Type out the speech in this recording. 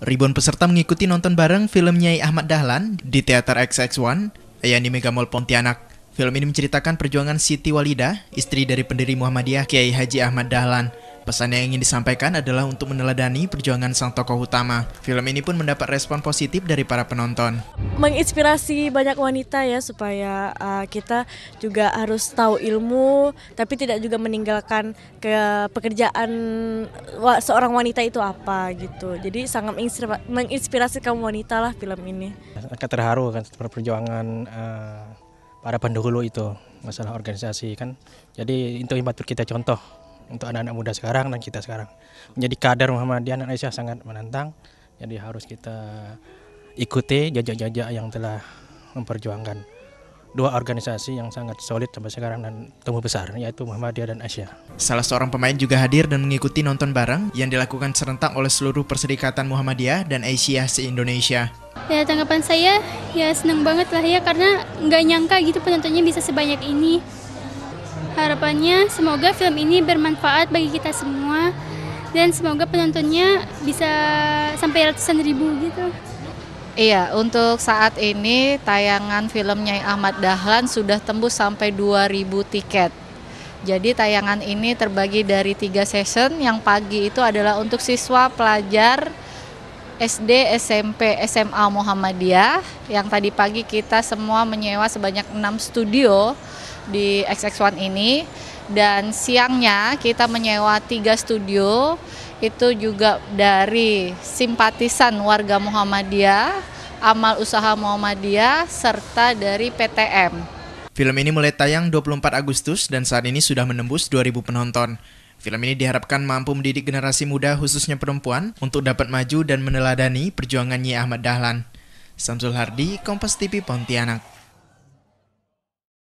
Ribuan peserta mengikuti nonton bareng film Nyai Ahmad Dahlan di Teater XX1, yakni Megamall Pontianak. Film ini menceritakan perjuangan Siti Walidah, istri dari pendiri Muhammadiyah Kiai Haji Ahmad Dahlan, Pesan yang ingin disampaikan adalah untuk meneladani perjuangan sang tokoh utama. Film ini pun mendapat respon positif dari para penonton. Menginspirasi banyak wanita ya supaya uh, kita juga harus tahu ilmu tapi tidak juga meninggalkan ke pekerjaan seorang wanita itu apa gitu. Jadi sangat menginspirasi kaum wanita lah film ini. Agak terharu kan perjuangan uh, para pendahulu itu masalah organisasi kan. Jadi itu patut kita contoh untuk anak-anak muda sekarang dan kita sekarang. Menjadi kader Muhammadiyah dan Indonesia sangat menantang, jadi harus kita ikuti jajak-jajak yang telah memperjuangkan dua organisasi yang sangat solid sampai sekarang dan tumbuh besar yaitu Muhammadiyah dan Asia. Salah seorang pemain juga hadir dan mengikuti nonton bareng yang dilakukan serentak oleh seluruh Perserikatan Muhammadiyah dan Asia se-Indonesia. Ya tanggapan saya ya senang banget lah ya karena nggak nyangka gitu penontonnya bisa sebanyak ini. Harapannya semoga film ini bermanfaat bagi kita semua dan semoga penontonnya bisa sampai ratusan ribu gitu. Iya, untuk saat ini tayangan filmnya Ahmad Dahlan sudah tembus sampai 2000 tiket. Jadi tayangan ini terbagi dari tiga session. Yang pagi itu adalah untuk siswa pelajar SD, SMP, SMA Muhammadiyah. Yang tadi pagi kita semua menyewa sebanyak enam studio di XX1 ini dan siangnya kita menyewa tiga studio itu juga dari simpatisan warga Muhammadiyah, Amal Usaha Muhammadiyah, serta dari PTM. Film ini mulai tayang 24 Agustus dan saat ini sudah menembus 2000 penonton. Film ini diharapkan mampu mendidik generasi muda khususnya perempuan untuk dapat maju dan meneladani perjuangan Nyi Ahmad Dahlan. Samsul Hardi, Kompas TV Pontianak.